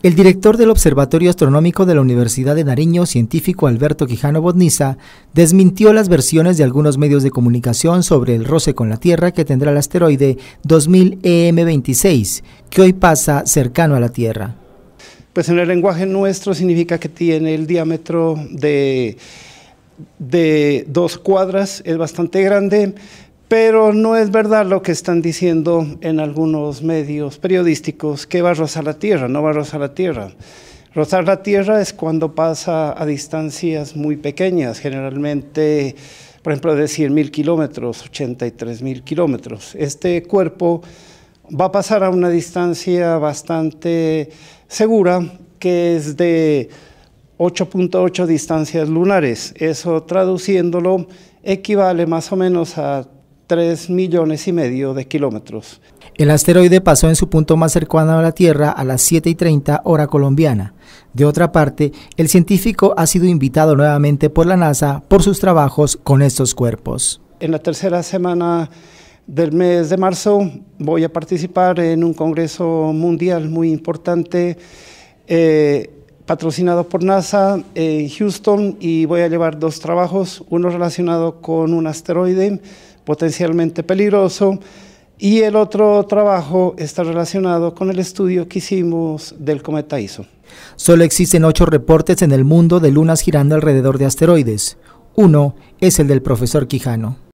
El director del Observatorio Astronómico de la Universidad de Nariño, científico Alberto Quijano Bodniza, desmintió las versiones de algunos medios de comunicación sobre el roce con la Tierra que tendrá el asteroide 2000 EM26, que hoy pasa cercano a la Tierra. Pues en el lenguaje nuestro significa que tiene el diámetro de, de dos cuadras, es bastante grande, pero no es verdad lo que están diciendo en algunos medios periodísticos que va a rozar la tierra, no va a rozar la tierra. Rozar la tierra es cuando pasa a distancias muy pequeñas, generalmente, por ejemplo, de 100.000 kilómetros, 83.000 kilómetros. Este cuerpo va a pasar a una distancia bastante segura, que es de 8.8 distancias lunares. Eso traduciéndolo equivale más o menos a 3 millones y medio de kilómetros. El asteroide pasó en su punto más cercano a la Tierra a las 7 y 30 hora colombiana. De otra parte, el científico ha sido invitado nuevamente por la NASA por sus trabajos con estos cuerpos. En la tercera semana del mes de marzo voy a participar en un congreso mundial muy importante. Eh, patrocinado por NASA eh, en Houston y voy a llevar dos trabajos, uno relacionado con un asteroide potencialmente peligroso y el otro trabajo está relacionado con el estudio que hicimos del cometa ISO. Solo existen ocho reportes en el mundo de lunas girando alrededor de asteroides. Uno es el del profesor Quijano.